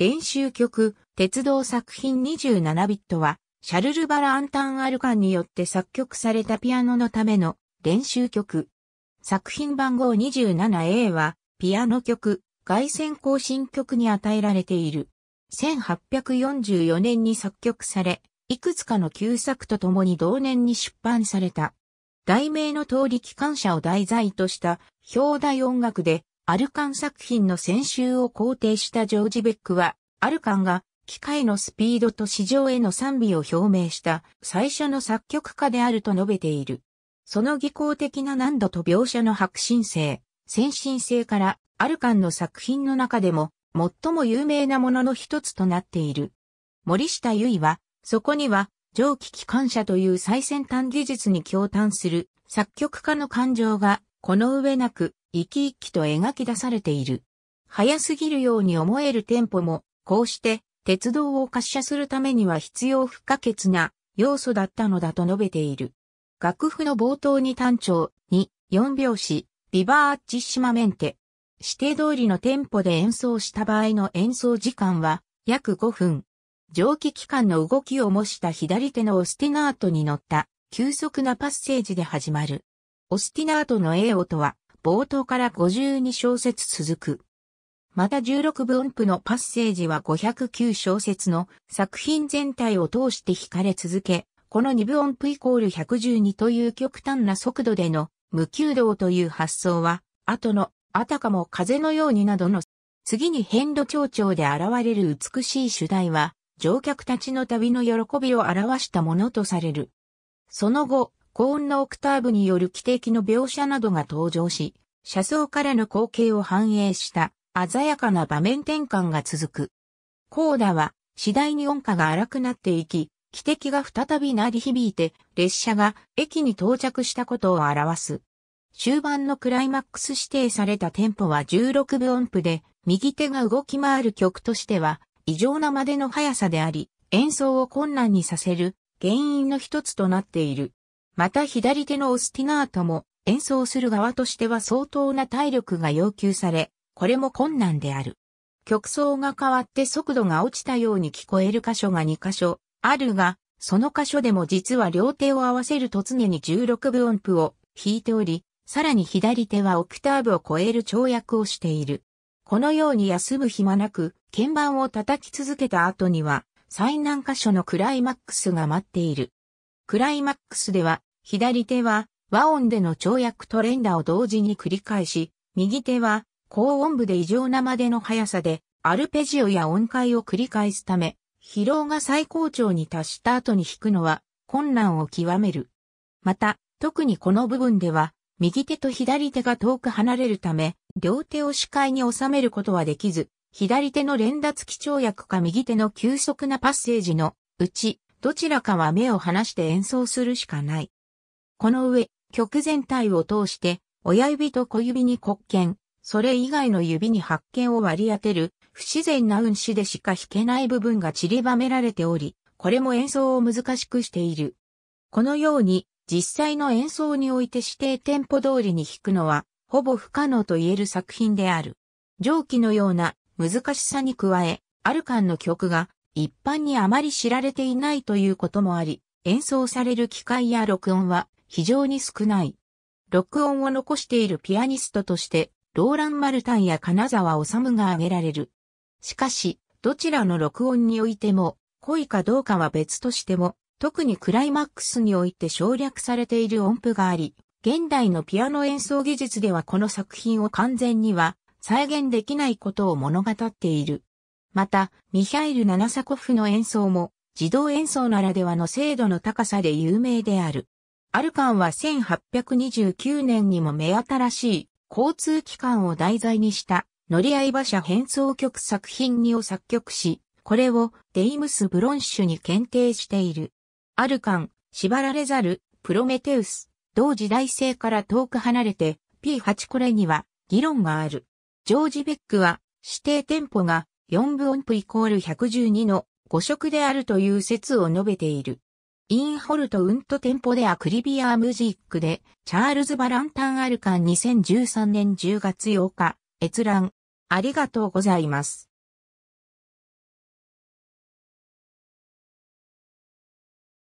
練習曲、鉄道作品27ビットは、シャルル・バラ・アンタン・アルカンによって作曲されたピアノのための練習曲。作品番号 27A は、ピアノ曲、外線更新曲に与えられている。1844年に作曲され、いくつかの旧作とともに同年に出版された。題名の通り機関車を題材とした表題音楽でアルカン作品の先週を肯定したジョージ・ベックは、アルカンが機械のスピードと市場への賛美を表明した最初の作曲家であると述べている。その技巧的な難度と描写の迫真性、先進性からアルカンの作品の中でも最も有名なものの一つとなっている。森下由衣は、そこには蒸気機関車という最先端技術に共嘆する作曲家の感情がこの上なく生き生きと描き出されている。早すぎるように思えるテンポも、こうして鉄道を滑車するためには必要不可欠な要素だったのだと述べている。楽譜の冒頭に単調に4拍子、ビバーチシマメンテ。指定通りのテンポで演奏した場合の演奏時間は約5分。蒸気機関の動きを模した左手のオスティナートに乗った急速なパッセージで始まる。オスティナートの A 音は冒頭から52小節続く。また16分音符のパッセージは509小節の作品全体を通して惹かれ続け、この2分音符イコール112という極端な速度での無休動という発想は、後のあたかも風のようになどの次に変度長調で現れる美しい主題は、乗客たちの旅の喜びを表したものとされる。その後、高音のオクターブによる汽笛の描写などが登場し、車窓からの光景を反映した鮮やかな場面転換が続く。コーダは次第に音歌が荒くなっていき、汽笛が再び鳴り響いて列車が駅に到着したことを表す。終盤のクライマックス指定されたテンポは16分音符で、右手が動き回る曲としては異常なまでの速さであり、演奏を困難にさせる原因の一つとなっている。また左手のオスティガートも演奏する側としては相当な体力が要求され、これも困難である。曲奏が変わって速度が落ちたように聞こえる箇所が2箇所あるが、その箇所でも実は両手を合わせると常に16分音符を弾いており、さらに左手はオクターブを超える跳躍をしている。このように休む暇なく、鍵盤を叩き続けた後には、最難箇所のクライマックスが待っている。クライマックスでは、左手は和音での跳躍と連打を同時に繰り返し、右手は高音部で異常なまでの速さでアルペジオや音階を繰り返すため、疲労が最高潮に達した後に弾くのは困難を極める。また、特にこの部分では、右手と左手が遠く離れるため、両手を視界に収めることはできず、左手の連打付き跳躍か右手の急速なパッセージのうち、どちらかは目を離して演奏するしかない。この上、曲全体を通して、親指と小指に黒鍵、それ以外の指に白鍵を割り当てる、不自然な運指でしか弾けない部分が散りばめられており、これも演奏を難しくしている。このように、実際の演奏において指定テンポ通りに弾くのは、ほぼ不可能と言える作品である。上記のような難しさに加え、アルカンの曲が一般にあまり知られていないということもあり、演奏される機械や録音は非常に少ない。録音を残しているピアニストとして、ローラン・マルタンや金沢治が挙げられる。しかし、どちらの録音においても、濃いかどうかは別としても、特にクライマックスにおいて省略されている音符があり、現代のピアノ演奏技術ではこの作品を完全には再現できないことを物語っている。また、ミハイル・ナナサコフの演奏も、自動演奏ならではの精度の高さで有名である。アルカンは1829年にも目新しい交通機関を題材にした乗り合い馬車変装曲作品にを作曲し、これをデイムス・ブロンシュに検定している。アルカン、縛られざる、プロメテウス、同時代性から遠く離れて P8 これには議論がある。ジョージ・ベックは指定店舗が4分音符イコール112の5色であるという説を述べている。インホルト・ウント・テンポ・デ・ア・クリビア・ムジックで、チャールズ・バランタン・アルカン2013年10月8日、閲覧。ありがとうございます。